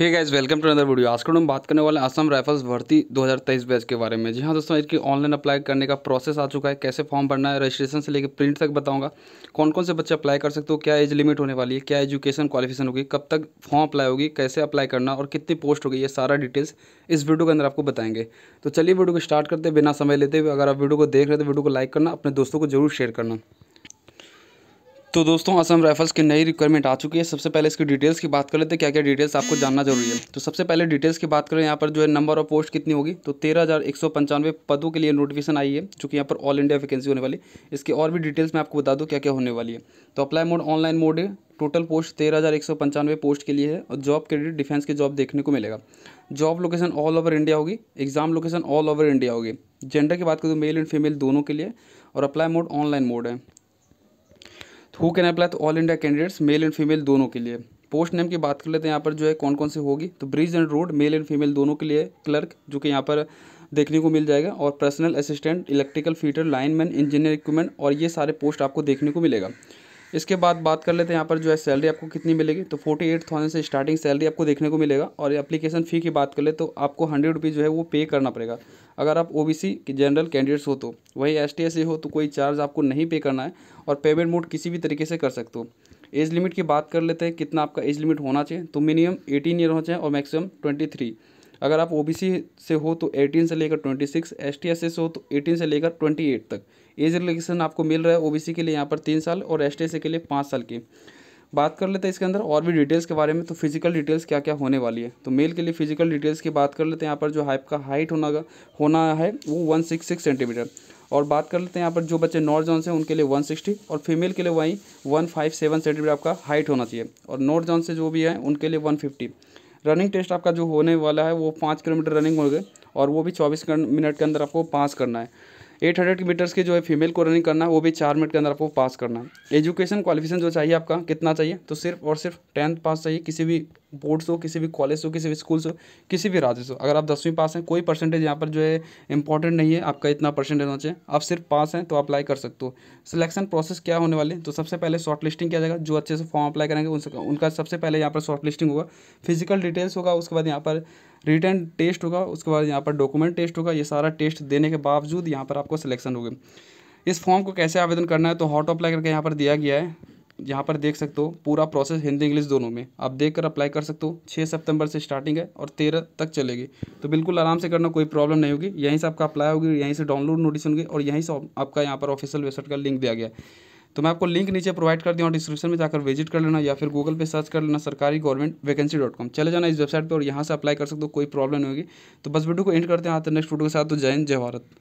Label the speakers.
Speaker 1: hey guys welcome to another video आज हम बात करने वाले असम राइफल्स भर्ती 2023 बैच के बारे में जी हाँ दोस्तों इसकी ऑनलाइन अप्लाई करने का प्रोसेस आ चुका है कैसे फॉर्म भरना है रजिस्ट्रेशन से लेकर प्रिंट तक बताऊंगा कौन कौन से बच्चे अप्लाई कर सकते हो क्या एज लिमिट होने वाली है क्या एजुकेशन क्वालिफिकेशन होगी कब तक फॉर्म अप्लाई होगी कैसे अप्लाई करना और कितनी पोस्ट होगी ये सारा डिटेल्स इस वीडियो के अंदर आपको बताएंगे तो चलिए वीडियो को स्टार्ट करते बिना समय लेते हुए अगर आप वीडियो को देख रहे हो तो वीडियो को लाइक करना अपने दोस्तों को जरूर शेयर करना तो दोस्तों असम राइफल्स की नई रिक्वायरमेंट आ चुकी है सबसे पहले इसकी डिटेल्स की बात कर लेते हैं क्या क्या डिटेल्स आपको जानना जरूरी है तो सबसे पहले डिटेल्स की बात करें यहाँ पर जो है नंबर ऑफ पोस्ट कितनी होगी तो तेरह हज़ार एक सौ पंचानवे पदों के लिए नोटिफिकेशन आई है चूँकि यहाँ पर ऑल इंडिया वैकेंसी होने वाली इसकी और भी डिटेल्स मैं आपको बता दूँ क्या क्या होने वाली है तो अप्लाई मोड ऑनलाइन मोड है टोटल पोस्ट तेरह हज़ार एक सौ पंचानवे पोस्ट के लिए है और जॉब क्रेडिट डिफेंस की जॉब देखने को मिलेगा job location all over India होगी exam location all over India होगी जेंडर की बात करें तो मेल एंड फीमेल दोनों के लिए और अप्लाई मोड ऑनलाइन मोड है हु कैन अप्लाई तो all India candidates male and female दोनों के लिए पोस्ट नेम की बात कर लेते हैं यहाँ पर जो है कौन कौन से होगी तो bridge and road male and female दोनों के लिए क्लर्क जो कि यहाँ पर देखने को मिल जाएगा और personal assistant electrical fitter lineman engineer equipment और ये सारे पोस्ट आपको देखने को मिलेगा इसके बाद बात कर लेते हैं यहाँ पर जो है सैलरी आपको कितनी मिलेगी तो फोर्टी एट थाउजेंड से स्टार्टिंग सैलरी आपको देखने को मिलेगा और एप्लीकेशन फ़ी की बात कर ले तो आपको हंड्रेड रुपीज़ जो है वो पे करना पड़ेगा अगर आप ओ बी सी के जनरल कैंडिडेट्स हो तो वही एस टी एस हो तो कोई चार्ज आपको नहीं पे करना है और पेमेंट मोड किसी भी तरीके से कर सकते हो एज लिमिट की बात कर लेते हैं कितना आपका एज लिमिट होना चाहिए तो मिनिमम एटीन ईयर होना चाहिए और मैक्सिमम ट्वेंटी थ्री अगर आप ओ से हो तो एटीन से लेकर ट्वेंटी सिक्स एस से हो तो एटीन से लेकर एट तक एज रिलेक्शन आपको मिल रहा है ओ के लिए यहाँ पर तीन साल और एस के लिए पाँच साल की बात कर लेते हैं इसके अंदर और भी डिटेल्स के बारे में तो फिजिकल डिटेल्स क्या क्या होने वाली है तो मेल के लिए फिजिकल डिटेल्स की बात कर लेते हैं यहाँ पर जो हाइप का हाइट होना होना है वो वन सिक्स सिक्स सेंटीमीटर और बात कर लेते हैं यहाँ पर जो बच्चे नॉर्थ जोन से उनके लिए वन सिक्सटी और फीमेल के लिए वहीं वन फाइव सेवन सेंटीमीटर आपका हाइट होना चाहिए और नॉर्थ जॉन से जो भी है उनके लिए वन फिफ्टी रनिंग टेस्ट आपका जो होने वाला है वो पाँच किलोमीटर रनिंग गए और वो भी चौबीस मिनट के अंदर आपको पास करना है एट हंड्रेड मीटर्स के जो है फीमेल को रनिंग करना है वो भी चार मिनट के अंदर आपको पास करना है एजुकेशन क्वालिफिकेशन जो चाहिए आपका कितना चाहिए तो सिर्फ और सिर्फ टेंथ पास चाहिए किसी भी बोर्ड हो किसी भी कॉलेज हो किसी भी स्कूल से हो किसी भी राज्य से हो अगर आप दसवीं पास हैं कोई परसेंटेज यहाँ पर जो है इंपॉर्टेंट नहीं है आपका इतना परसेंटेज होना चाहिए आप सिर्फ पास हैं तो अप्लाई कर सकते हो सिलेक्शन प्रोसेस क्या होने वाले तो सबसे पहले शॉर्ट लिस्टिंग किया जाएगा जो अच्छे से फॉर्म अप्लाई करेंगे उनका सबसे पहले यहाँ पर शॉर्ट लिस्टिंग होगा फिजिकल डिटेल्स होगा उसके बाद यहाँ पर रिटर्न टेस्ट होगा उसके बाद यहाँ पर डॉक्यूमेंट टेस्ट होगा ये सारा टेस्ट देने के बावजूद यहाँ पर आपको सिलेक्शन होगी इस फॉर्म को कैसे आवेदन करना है तो हॉट अप्लाई करके यहाँ पर दिया गया है यहाँ पर देख सकते हो पूरा प्रोसेस हिंदी इंग्लिश दोनों में आप देख कर अप्लाई कर सकते हो छः सितंबर से स्टार्टिंग है और तेरह तक चलेगी तो बिल्कुल आराम से करना कोई प्रॉब्लम नहीं होगी यहीं से आपका अप्लाई होगी यहीं से डाउनलोड नोटिस होंगे और यहीं से आपका यहाँ पर ऑफिशियल वेबसाइट का लिंक दिया गया है तो मैं आपको लिंक नीचे प्रोवाइड कर दिया डिस्क्रिप्शन में जाकर विजिट कर लेना या फिर गूगल पे सर्च कर लेना सरकारी गवर्नमेंट वैकेंसी डॉट कॉम चले जाना इस वेबसाइट पर और यहाँ से अप्लाई कर सकते हो कोई प्रॉब्लम नहीं होगी तो बस वीडियो को एंड करते हैं आते नेक्स्ट वीडियो के साथ तो जय हिंद जय भारत